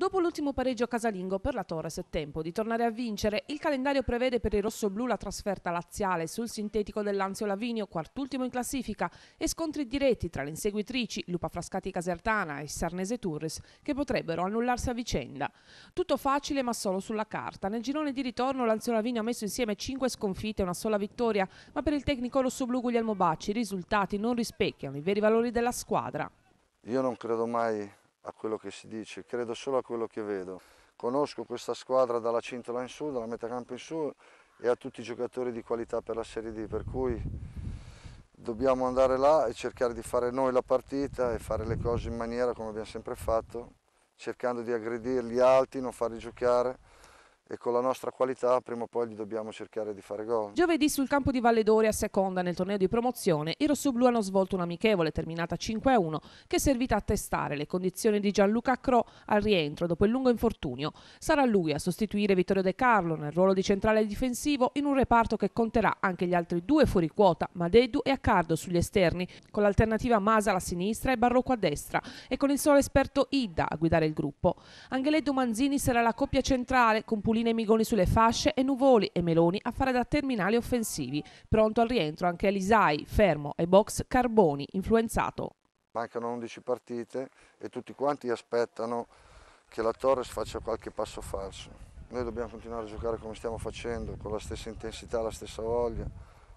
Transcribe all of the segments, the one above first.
Dopo l'ultimo pareggio casalingo per la Torres è tempo di tornare a vincere. Il calendario prevede per i rossoblù la trasferta laziale sul sintetico dell'Anzio Lavinio, quart'ultimo in classifica, e scontri diretti tra le inseguitrici Lupa Frascati Casertana e Sarnese Turres, che potrebbero annullarsi a vicenda. Tutto facile ma solo sulla carta. Nel girone di ritorno l'Anzio Lavinio ha messo insieme 5 sconfitte e una sola vittoria, ma per il tecnico rossoblù Guglielmo Bacci i risultati non rispecchiano i veri valori della squadra. Io non credo mai a quello che si dice, credo solo a quello che vedo. Conosco questa squadra dalla cintola in su, dalla metà campo in su e a tutti i giocatori di qualità per la Serie D, per cui dobbiamo andare là e cercare di fare noi la partita e fare le cose in maniera come abbiamo sempre fatto, cercando di aggredire gli alti, non farli giocare e con la nostra qualità prima o poi gli dobbiamo cercare di fare gol. Giovedì sul campo di Valledori a seconda nel torneo di promozione i rossoblù hanno svolto un'amichevole terminata 5-1 che è servita a testare le condizioni di Gianluca Cro al rientro dopo il lungo infortunio. Sarà lui a sostituire Vittorio De Carlo nel ruolo di centrale difensivo in un reparto che conterà anche gli altri due fuori quota, Madedu e Accardo sugli esterni, con l'alternativa Masa alla sinistra e Barrocco a destra e con il solo esperto Idda a guidare il gruppo. Angeletto Manzini sarà la coppia centrale con Pulito Caroline Migoni sulle fasce e Nuvoli e Meloni a fare da terminali offensivi. Pronto al rientro anche Elisai, Fermo e Box Carboni, influenzato. Mancano 11 partite e tutti quanti aspettano che la Torres faccia qualche passo falso. Noi dobbiamo continuare a giocare come stiamo facendo, con la stessa intensità, la stessa voglia,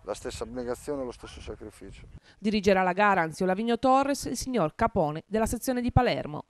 la stessa abnegazione e lo stesso sacrificio. Dirigerà la gara Anzio Lavigno Torres, il signor Capone della sezione di Palermo.